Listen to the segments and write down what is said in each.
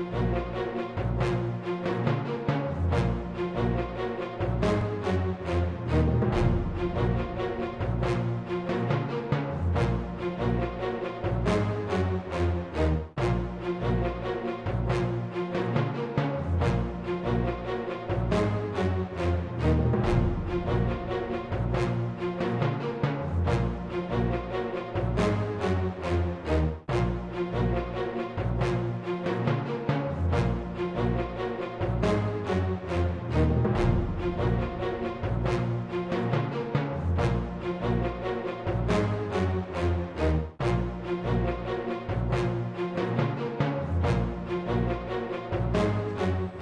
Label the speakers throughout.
Speaker 1: Thank you.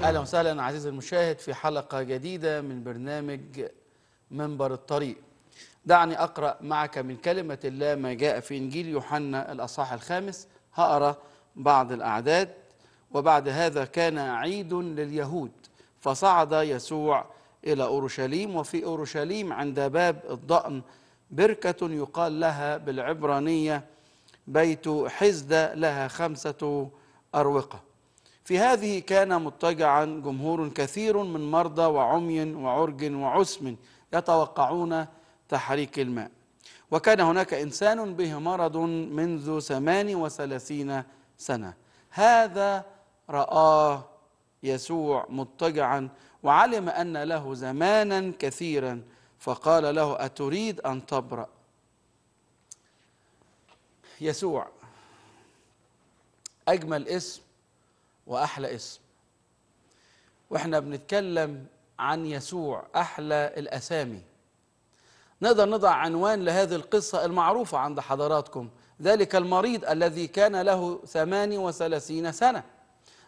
Speaker 1: اهلا وسهلا عزيزي المشاهد في حلقه جديده من برنامج منبر الطريق. دعني اقرا معك من كلمه الله ما جاء في انجيل يوحنا الاصحاح الخامس هقرا بعض الاعداد وبعد هذا كان عيد لليهود فصعد يسوع الى اورشليم وفي اورشليم عند باب الضأن بركه يقال لها بالعبرانيه بيت حزده لها خمسه اروقه. في هذه كان مضطجعا جمهور كثير من مرضى وعمي وعرج وعسم يتوقعون تحريك الماء وكان هناك إنسان به مرض منذ 38 سنة هذا رآه يسوع مضطجعا وعلم أن له زمانا كثيرا فقال له أتريد أن تبرأ يسوع أجمل اسم واحلى اسم واحنا بنتكلم عن يسوع احلى الاسامي نقدر نضع عنوان لهذه القصه المعروفه عند حضراتكم ذلك المريض الذي كان له 38 سنه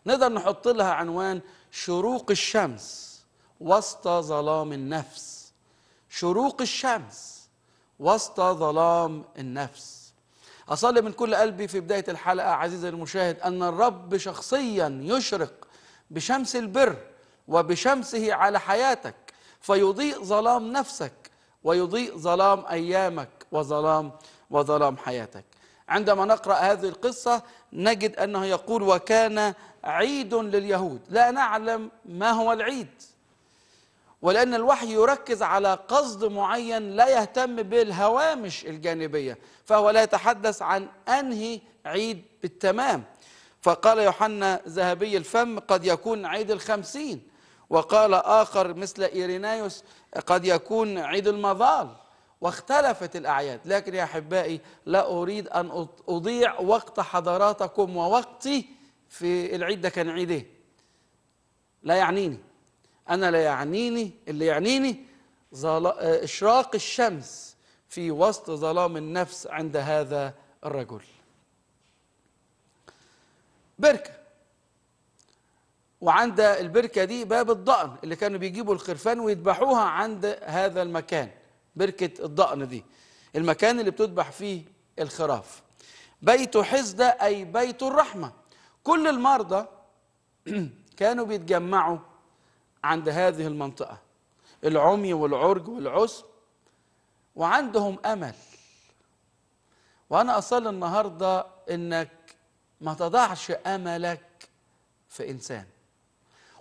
Speaker 1: نقدر نحط لها عنوان شروق الشمس وسط ظلام النفس شروق الشمس وسط ظلام النفس أصلي من كل قلبي في بداية الحلقة عزيزي المشاهد أن الرب شخصيا يشرق بشمس البر وبشمسه على حياتك فيضيء ظلام نفسك ويضيء ظلام أيامك وظلام وظلام حياتك عندما نقرأ هذه القصة نجد أنه يقول وكان عيد لليهود لا نعلم ما هو العيد ولأن الوحي يركز على قصد معين لا يهتم بالهوامش الجانبية فهو لا يتحدث عن أنهي عيد بالتمام فقال يوحنا ذهبي الفم قد يكون عيد الخمسين وقال آخر مثل إيرينايوس قد يكون عيد المظال واختلفت الأعياد لكن يا أحبائي لا أريد أن أضيع وقت حضراتكم ووقتي في العيد ده كان عيد إيه لا يعنيني أنا لا يعنيني اللي يعنيني آه، إشراق الشمس في وسط ظلام النفس عند هذا الرجل بركة وعند البركة دي باب الضأن اللي كانوا بيجيبوا الخرفان ويذبحوها عند هذا المكان بركة الضأن دي المكان اللي بتذبح فيه الخراف بيت حزدة أي بيت الرحمة كل المرضى كانوا بيتجمعوا عند هذه المنطقة العمي والعرج والعسر وعندهم أمل وأنا أصلي النهاردة إنك ما تضعش أملك في إنسان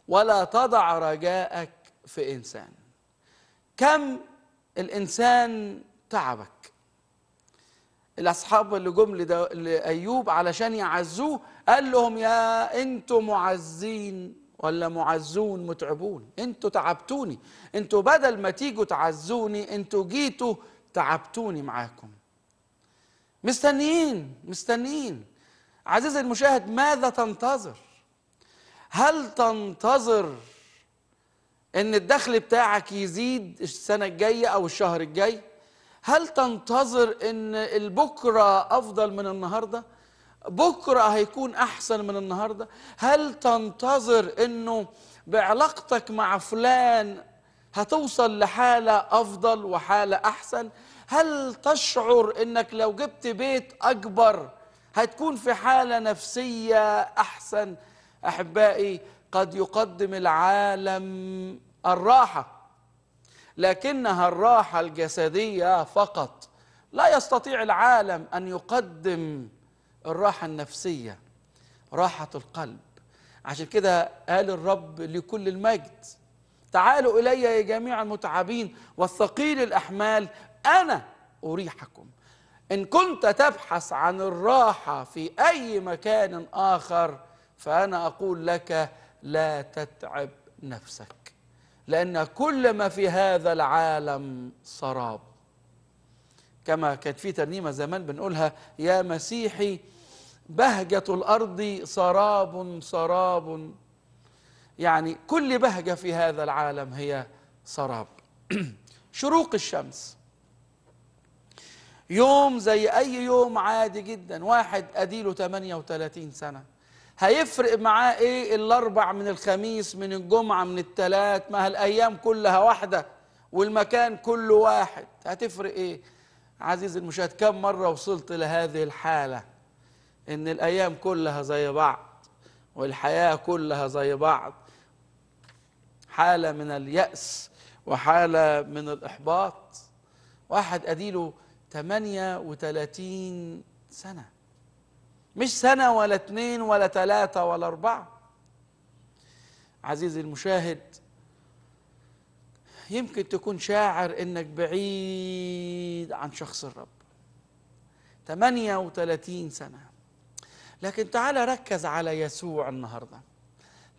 Speaker 1: ولا تضع رجاءك في إنسان كم الإنسان تعبك الأصحاب اللي جم لأيوب علشان يعزوه قال لهم يا أنتم معزين ولا معزون متعبون انتوا تعبتوني انتوا بدل ما تيجوا تعزوني انتوا جيتوا تعبتوني معاكم مستنيين مستنيين عزيزي المشاهد ماذا تنتظر هل تنتظر ان الدخل بتاعك يزيد السنة الجاية او الشهر الجاي هل تنتظر ان البكرة افضل من النهارده بكرة هيكون أحسن من النهاردة هل تنتظر أنه بعلاقتك مع فلان هتوصل لحالة أفضل وحالة أحسن هل تشعر أنك لو جبت بيت أكبر هتكون في حالة نفسية أحسن أحبائي قد يقدم العالم الراحة لكنها الراحة الجسدية فقط لا يستطيع العالم أن يقدم الراحة النفسية راحة القلب عشان كده قال الرب لكل المجد تعالوا إلي يا جميع المتعبين والثقيل الأحمال أنا أريحكم إن كنت تبحث عن الراحة في أي مكان آخر فأنا أقول لك لا تتعب نفسك لأن كل ما في هذا العالم سراب كما كانت في ترنيمة زمان بنقولها يا مسيحي بهجة الأرض سراب سراب يعني كل بهجة في هذا العالم هي سراب شروق الشمس يوم زي أي يوم عادي جدا واحد أديله 38 سنة هيفرق معاه إيه الأربع من الخميس من الجمعة من الثلاث ما هالأيام كلها واحدة والمكان كله واحد هتفرق إيه عزيزي المشاهد كم مرة وصلت لهذه الحالة ان الايام كلها زي بعض والحياه كلها زي بعض حاله من الياس وحاله من الاحباط واحد اديله 38 سنه مش سنه ولا اتنين ولا تلاته ولا اربعه عزيزي المشاهد يمكن تكون شاعر انك بعيد عن شخص الرب 38 سنه لكن تعال ركز على يسوع النهارده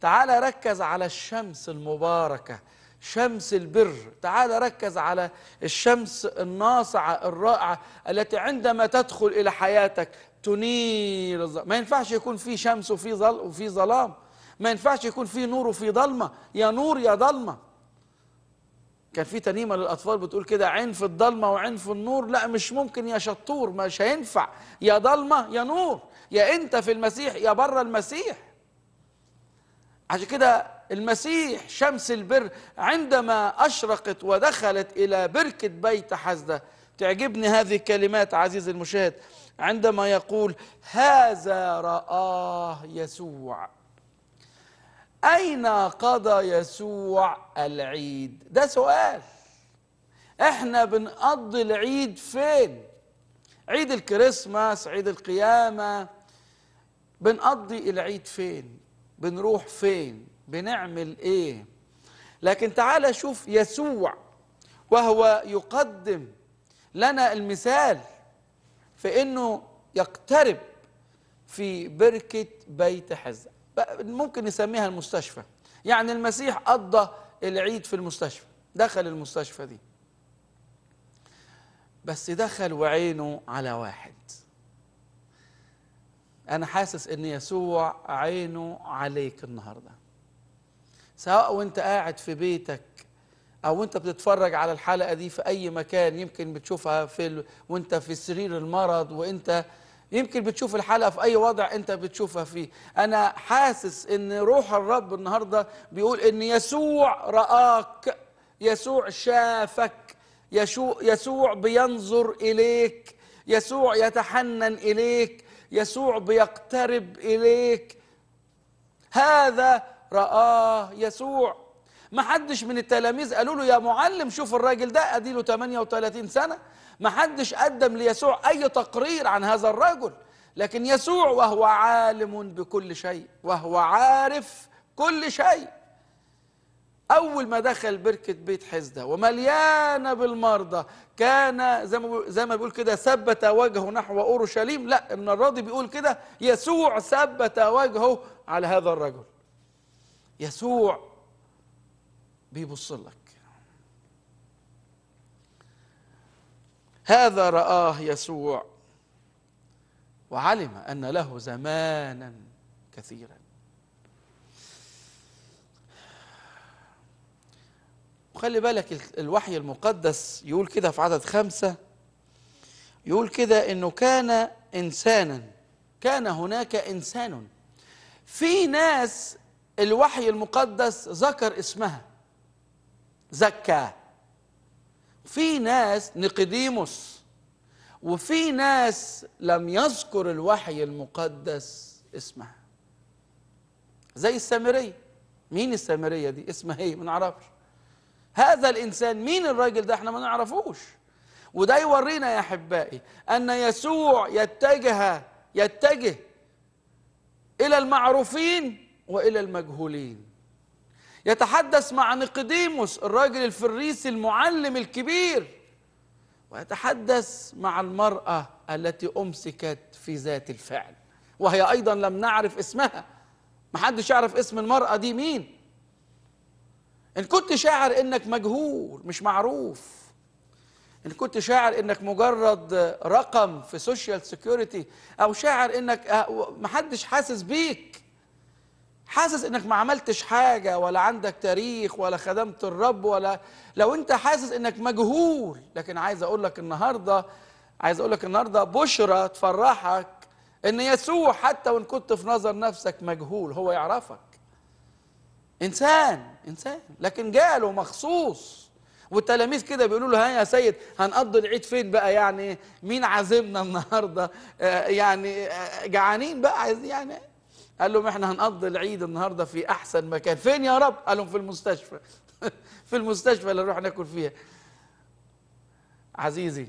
Speaker 1: تعال ركز على الشمس المباركه شمس البر تعال ركز على الشمس الناصعة الرائعة التي عندما تدخل إلى حياتك تنير ما ينفعش يكون في شمس وفي ظل وفي ظلام ما ينفعش يكون في نور وفي ظلمة يا نور يا ظلمة كان في تنيمه للاطفال بتقول كده عين في الضلمه وعين في النور لا مش ممكن يا شطور مش هينفع يا ضلمه يا نور يا انت في المسيح يا بره المسيح عشان كده المسيح شمس البر عندما اشرقت ودخلت الى بركه بيت حزده تعجبني هذه الكلمات عزيزي المشاهد عندما يقول هذا رآه يسوع أين قضى يسوع العيد؟ ده سؤال احنا بنقضي العيد فين؟ عيد الكريسماس، عيد القيامة بنقضي العيد فين؟ بنروح فين؟ بنعمل ايه؟ لكن تعال شوف يسوع وهو يقدم لنا المثال في انه يقترب في بركة بيت حزق ممكن نسميها المستشفى يعني المسيح قضى العيد في المستشفى دخل المستشفى دي بس دخل وعينه على واحد انا حاسس ان يسوع عينه عليك النهارده سواء وانت قاعد في بيتك او وانت بتتفرج على الحلقه دي في اي مكان يمكن بتشوفها في ال... وانت في سرير المرض وانت يمكن بتشوف الحلقه في اي وضع انت بتشوفها فيه انا حاسس ان روح الرب النهارده بيقول ان يسوع راك يسوع شافك يسوع بينظر اليك يسوع يتحنن اليك يسوع بيقترب اليك هذا رآه يسوع ما حدش من التلاميذ قالوا له يا معلم شوف الراجل ده اديله 38 سنه ما حدش قدم ليسوع أي تقرير عن هذا الرجل لكن يسوع وهو عالم بكل شيء وهو عارف كل شيء أول ما دخل بركة بيت حزدة ومليانة بالمرضى كان زي ما زي ما بيقول كده ثبت وجهه نحو أورشليم لا ابن الراضي بيقول كده يسوع ثبت وجهه على هذا الرجل يسوع بيبص لك هذا رآه يسوع وعلم أن له زمانا كثيرا وخلي بالك الوحي المقدس يقول كده في عدد خمسة يقول كده أنه كان إنسانا كان هناك إنسان في ناس الوحي المقدس ذكر اسمها زكاه في ناس نقديموس وفي ناس لم يذكر الوحي المقدس اسمها زي السامرية مين السامرية دي اسمها ايه ما نعرفش هذا الانسان مين الراجل ده احنا ما نعرفوش وده يورينا يا احبائي ان يسوع يتجه يتجه الى المعروفين والى المجهولين يتحدث مع نقديموس الراجل الفريسي المعلم الكبير ويتحدث مع المرأة التي أمسكت في ذات الفعل وهي أيضا لم نعرف اسمها محدش يعرف اسم المرأة دي مين إن كنت شاعر إنك مجهول مش معروف إن كنت شاعر إنك مجرد رقم في سوشيال سيكيورتي أو شاعر إنك محدش حاسس بيك حاسس انك ما عملتش حاجه ولا عندك تاريخ ولا خدمت الرب ولا لو انت حاسس انك مجهول لكن عايز اقول لك النهارده عايز اقول لك النهارده بشرى تفرحك ان يسوع حتى وان كنت في نظر نفسك مجهول هو يعرفك انسان انسان لكن جاله مخصوص والتلاميذ كده بيقولوا له ها يا سيد هنقضي العيد فين بقى يعني مين عازمنا النهارده آه، يعني آه، جعانين بقى يعني قال لهم احنا هنقضي العيد النهارده في احسن مكان فين يا رب قال لهم في المستشفى في المستشفى اللي نروح ناكل فيها عزيزي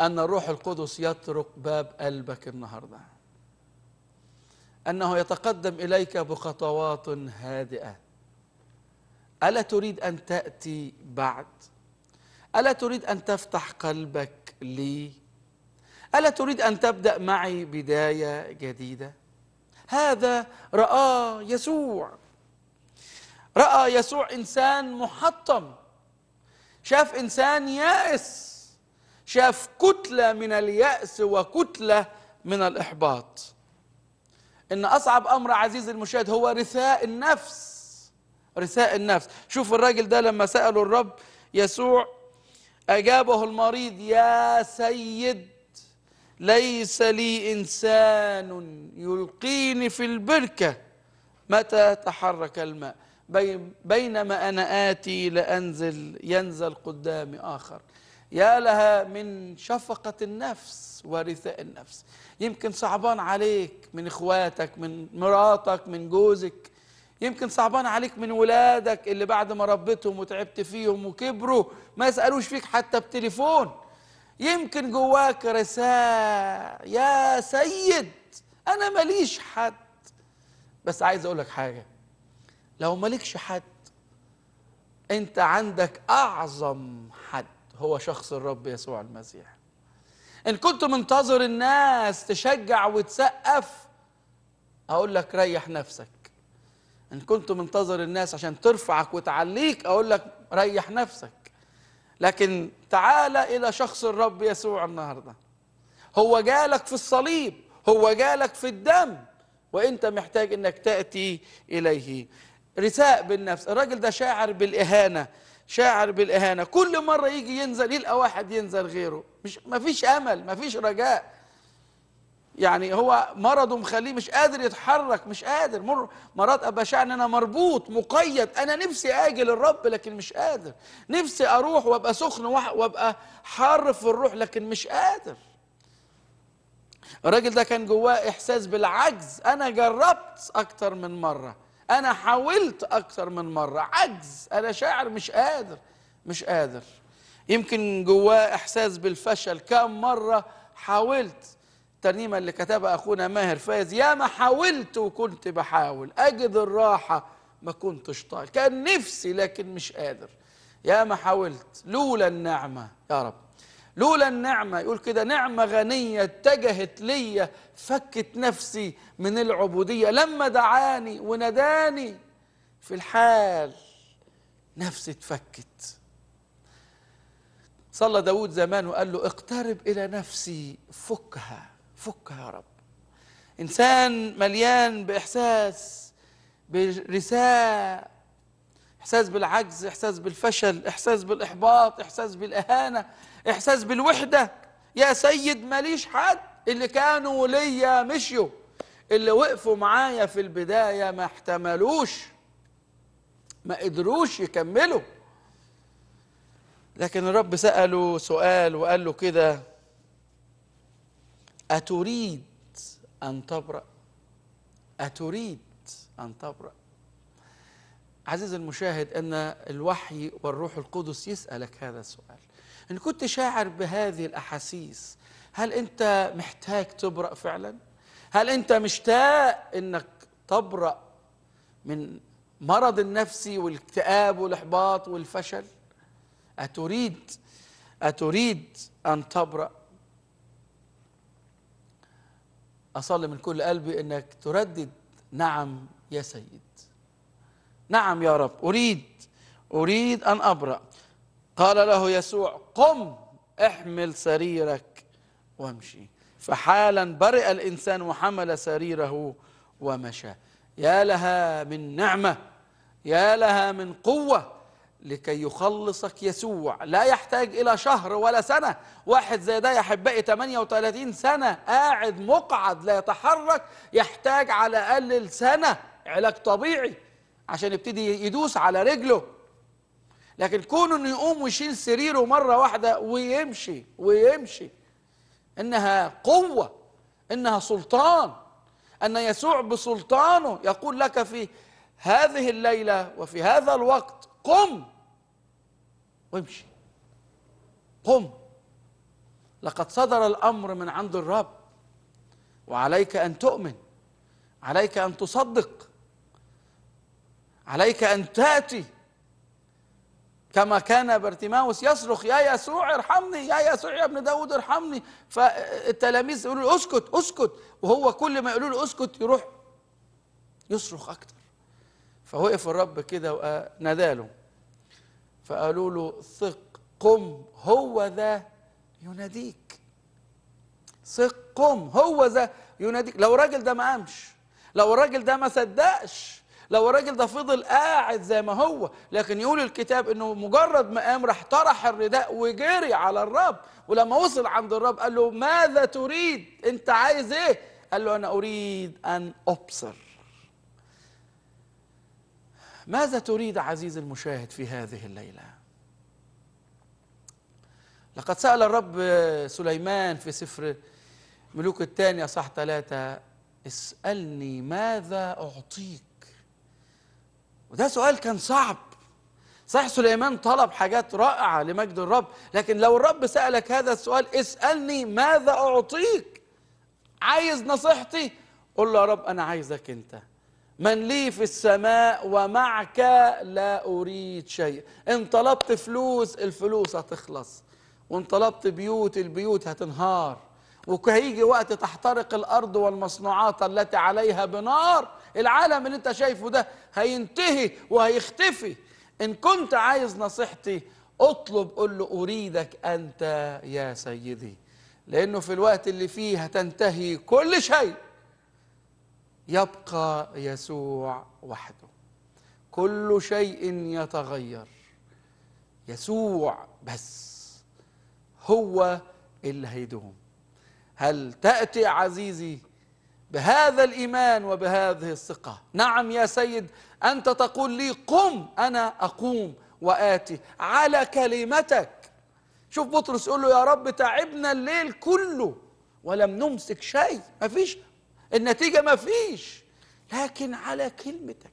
Speaker 1: ان الروح القدس يطرق باب قلبك النهارده انه يتقدم اليك بخطوات هادئه الا تريد ان تاتي بعد الا تريد ان تفتح قلبك لي الا تريد ان تبدا معي بدايه جديده هذا رآه يسوع رأى يسوع إنسان محطم شاف إنسان يائس شاف كتلة من اليأس وكتلة من الإحباط إن أصعب أمر عزيز المشاهد هو رثاء النفس رثاء النفس شوف الراجل ده لما سأله الرب يسوع أجابه المريض يا سيد ليس لي إنسان يلقيني في البركة متى تحرك الماء بينما أنا آتي لأنزل ينزل قدامي آخر يا لها من شفقة النفس ورثاء النفس يمكن صعبان عليك من إخواتك من مراتك من جوزك يمكن صعبان عليك من ولادك اللي بعد ما ربيتهم وتعبت فيهم وكبروا ما يسألوش فيك حتى بتليفون يمكن جواك رساء يا سيد أنا ماليش حد بس عايز أقولك حاجة لو مالكش حد أنت عندك أعظم حد هو شخص الرب يسوع المسيح إن كنت منتظر الناس تشجع وتسقف أقول لك ريح نفسك إن كنت منتظر الناس عشان ترفعك وتعليك أقول لك ريح نفسك لكن تعال إلى شخص الرب يسوع النهاردة هو جالك في الصليب هو جالك في الدم وانت محتاج انك تاتي اليه رثاء بالنفس الراجل ده شاعر بالاهانه شاعر بالاهانه كل مره يجي ينزل يلقى واحد ينزل غيره مش مفيش امل مفيش رجاء يعني هو مرضه مخليه مش قادر يتحرك مش قادر مر مرات ابقى ان انا مربوط مقيد انا نفسي اجي للرب لكن مش قادر نفسي اروح وابقى سخن وابقى حار في الروح لكن مش قادر الراجل ده كان جواه احساس بالعجز انا جربت اكتر من مره انا حاولت اكتر من مره عجز انا شاعر مش قادر مش قادر يمكن جواه احساس بالفشل كم مره حاولت الترنيمة اللي كتبها أخونا ماهر فايز يا ما حاولت وكنت بحاول أجد الراحة ما كنتش طايل كان نفسي لكن مش قادر يا ما حاولت لولا النعمة يا رب لولا النعمة يقول كده نعمة غنية اتجهت ليا فكت نفسي من العبودية لما دعاني وناداني في الحال نفسي اتفكت صلى داود زمان وقال له اقترب إلى نفسي فكها فك يا رب إنسان مليان بإحساس برثاء إحساس بالعجز إحساس بالفشل إحساس بالإحباط إحساس بالإهانة إحساس بالوحدة يا سيد ماليش حد اللي كانوا ليا مشيوا اللي وقفوا معايا في البداية ما احتملوش ما قدروش يكملوا لكن الرب سأله سؤال وقال له كده أتريد أن تبرأ أتريد أن تبرأ عزيزي المشاهد أن الوحي والروح القدس يسألك هذا السؤال إن كنت شاعر بهذه الأحاسيس هل أنت محتاج تبرأ فعلا؟ هل أنت مشتاق أنك تبرأ من مرض النفسي والاكتئاب والإحباط والفشل؟ أتريد أتريد أن تبرأ أصلي من كل قلبي أنك تردد نعم يا سيد نعم يا رب أريد أريد أن أبرأ قال له يسوع قم احمل سريرك وامشي فحالا برئ الإنسان وحمل سريره ومشى يا لها من نعمة يا لها من قوة لكي يخلصك يسوع لا يحتاج إلى شهر ولا سنة واحد زي ده يا أحبائي 38 سنة قاعد مقعد لا يتحرك يحتاج على الأقل سنة علاج طبيعي عشان يبتدي يدوس على رجله لكن كونه انه يقوم ويشيل سريره مرة واحدة ويمشي ويمشي إنها قوة إنها سلطان أن يسوع بسلطانه يقول لك في هذه الليلة وفي هذا الوقت قم وامشي قم لقد صدر الامر من عند الرب وعليك ان تؤمن عليك ان تصدق عليك ان تاتي كما كان بارتيماوس يصرخ يا يسوع ارحمني يا يسوع يا ابن داود ارحمني فالتلاميذ يقولوا له اسكت اسكت وهو كل ما يقولوا له اسكت يروح يصرخ اكتر فوقف الرب كده وناداله فقالوا له ثق قم هو ذا يناديك ثق قم هو ذا يناديك لو الراجل ده ما قامش لو الراجل ده ما صدقش لو الراجل ده فضل قاعد زي ما هو لكن يقول الكتاب انه مجرد ما قام راح طرح الرداء وجري على الرب ولما وصل عند الرب قال له ماذا تريد انت عايز ايه قال له انا اريد ان ابصر ماذا تريد عزيزي المشاهد في هذه الليلة لقد سأل الرب سليمان في سفر ملوك الثاني أصح ثلاثة اسألني ماذا أعطيك وده سؤال كان صعب صحيح سليمان طلب حاجات رائعة لمجد الرب لكن لو الرب سألك هذا السؤال اسألني ماذا أعطيك عايز نصيحتي قل له يا رب أنا عايزك أنت من لي في السماء ومعك لا أريد شيء إن طلبت فلوس الفلوس هتخلص وإن طلبت بيوت البيوت هتنهار وكهيجي وقت تحترق الأرض والمصنوعات التي عليها بنار العالم اللي انت شايفه ده هينتهي وهيختفي إن كنت عايز نصيحتي اطلب قل له أريدك أنت يا سيدي لأنه في الوقت اللي فيه هتنتهي كل شيء يبقى يسوع وحده كل شيء يتغير يسوع بس هو اللي هيدوم هل تأتي عزيزي بهذا الإيمان وبهذه الثقة نعم يا سيد أنت تقول لي قم أنا أقوم وآتي على كلمتك شوف بطرس يقول له يا رب تعبنا الليل كله ولم نمسك شيء ما فيش النتيجة ما فيش لكن على كلمتك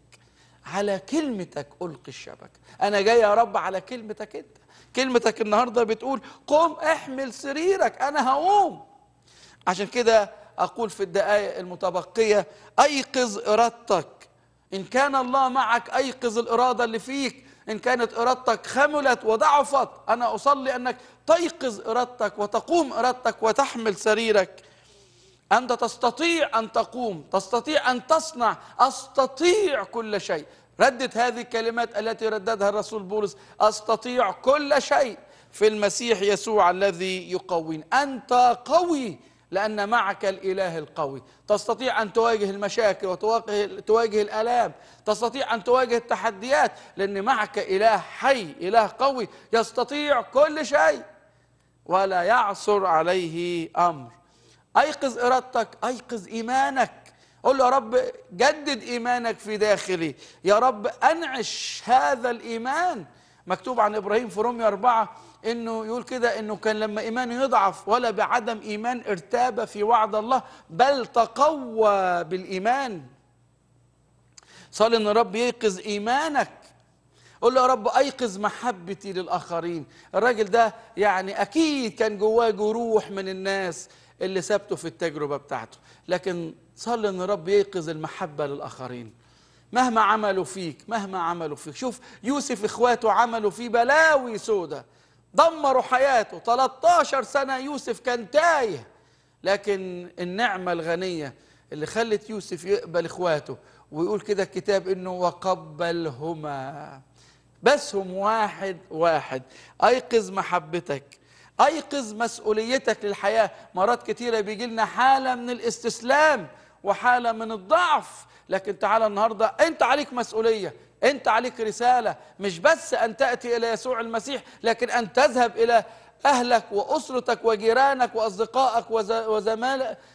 Speaker 1: على كلمتك ألقي الشبكة أنا جاي يا رب على كلمتك أنت كلمتك النهاردة بتقول قم احمل سريرك أنا هقوم عشان كده أقول في الدقائق المتبقية أيقظ إرادتك إن كان الله معك أيقظ الإرادة اللي فيك إن كانت إرادتك خملت وضعفت أنا أصلي أنك تيقظ إرادتك وتقوم إرادتك وتحمل سريرك أنت تستطيع أن تقوم تستطيع أن تصنع أستطيع كل شيء ردت هذه الكلمات التي رددها الرسول بولس أستطيع كل شيء في المسيح يسوع الذي يقوين أنت قوي لأن معك الإله القوي تستطيع أن تواجه المشاكل وتواجه تواجه الآلام تستطيع أن تواجه التحديات لأن معك إله حي إله قوي يستطيع كل شيء ولا يعثر عليه أمر أيقظ إرادتك أيقظ إيمانك قول له يا رب جدد إيمانك في داخلي يا رب أنعش هذا الإيمان مكتوب عن إبراهيم في رومية أربعة إنه يقول كده إنه كان لما إيمانه يضعف ولا بعدم إيمان ارتاب في وعد الله بل تقوى بالإيمان صلي إن رب ييقظ إيمانك قول له يا رب أيقظ محبتي للآخرين الراجل ده يعني أكيد كان جواه جروح من الناس اللي سابته في التجربة بتاعته لكن صلي أن رب ييقظ المحبة للآخرين مهما عملوا فيك مهما عملوا فيك شوف يوسف إخواته عملوا فيه بلاوي سودة دمروا حياته 13 سنة يوسف كان تايه لكن النعمة الغنية اللي خلت يوسف يقبل إخواته ويقول كده الكتاب إنه وقبلهما بس هم واحد واحد أيقظ محبتك أيقظ مسؤوليتك للحياة مرات كثيرة بيجي لنا حالة من الاستسلام وحالة من الضعف لكن تعالى النهاردة أنت عليك مسؤولية أنت عليك رسالة مش بس أن تأتي إلى يسوع المسيح لكن أن تذهب إلى أهلك وأسرتك وجيرانك وأصدقائك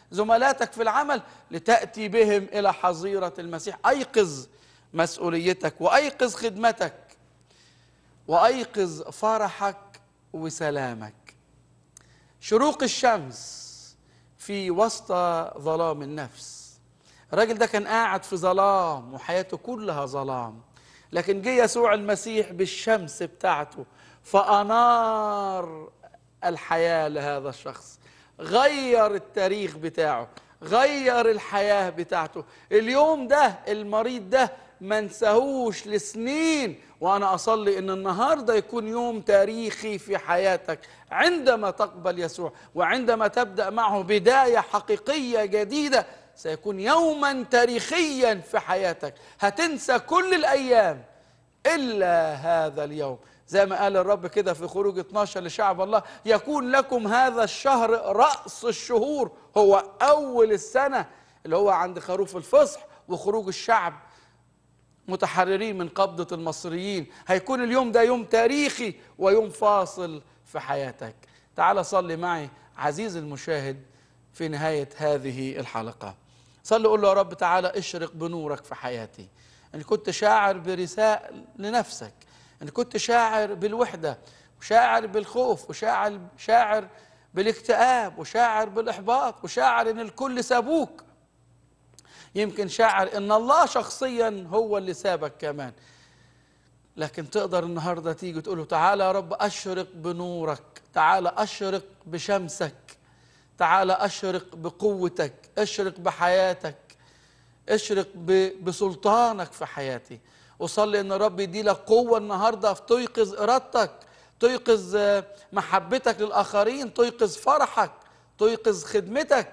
Speaker 1: وزملاتك في العمل لتأتي بهم إلى حظيرة المسيح أيقظ مسؤوليتك وأيقظ خدمتك وأيقظ فرحك وسلامك شروق الشمس في وسط ظلام النفس الراجل ده كان قاعد في ظلام وحياته كلها ظلام لكن جه يسوع المسيح بالشمس بتاعته فأنار الحياة لهذا الشخص غير التاريخ بتاعه غير الحياة بتاعته اليوم ده المريض ده ما انساهوش لسنين وأنا أصلي أن النهاردة يكون يوم تاريخي في حياتك عندما تقبل يسوع وعندما تبدأ معه بداية حقيقية جديدة سيكون يوما تاريخيا في حياتك هتنسى كل الأيام إلا هذا اليوم زي ما قال الرب كده في خروج 12 لشعب الله يكون لكم هذا الشهر رأس الشهور هو أول السنة اللي هو عند خروف الفصح وخروج الشعب متحررين من قبضة المصريين هيكون اليوم ده يوم تاريخي ويوم فاصل في حياتك تعال صلي معي عزيز المشاهد في نهاية هذه الحلقة صلي قول له يا رب تعالى اشرق بنورك في حياتي إن كنت شاعر برساء لنفسك إن كنت شاعر بالوحدة وشاعر بالخوف وشاعر شاعر بالاكتئاب وشاعر بالإحباط وشاعر إن الكل سابوك يمكن شعر ان الله شخصيا هو اللي سابك كمان لكن تقدر النهارده تيجي تقول له تعالى يا رب اشرق بنورك تعالى اشرق بشمسك تعالى اشرق بقوتك اشرق بحياتك اشرق بسلطانك في حياتي اصلي ان رب يدي لك قوه النهارده تيقظ ارادتك تيقظ آه، محبتك للاخرين تيقظ فرحك تيقظ خدمتك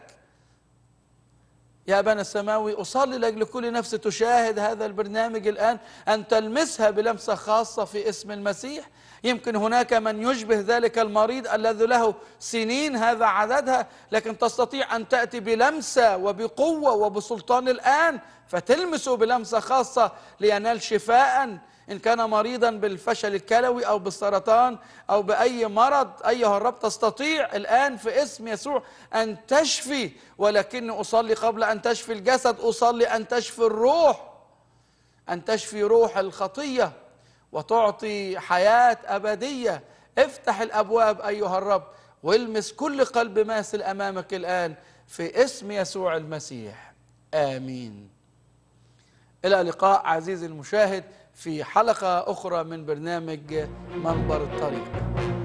Speaker 1: يا أبانا السماوي أصلي لأجل كل نفس تشاهد هذا البرنامج الآن أن تلمسها بلمسة خاصة في اسم المسيح يمكن هناك من يشبه ذلك المريض الذي له سنين هذا عددها لكن تستطيع أن تأتي بلمسة وبقوة وبسلطان الآن فتلمسه بلمسة خاصة لينال شفاءً إن كان مريضا بالفشل الكلوي أو بالسرطان أو بأي مرض أيها الرب تستطيع الآن في اسم يسوع أن تشفي ولكني أصلي قبل أن تشفي الجسد أصلي أن تشفي الروح أن تشفي روح الخطية وتعطي حياة أبدية افتح الأبواب أيها الرب والمس كل قلب ماسل أمامك الآن في اسم يسوع المسيح آمين إلى لقاء عزيزي المشاهد في حلقة أخرى من برنامج منبر الطريق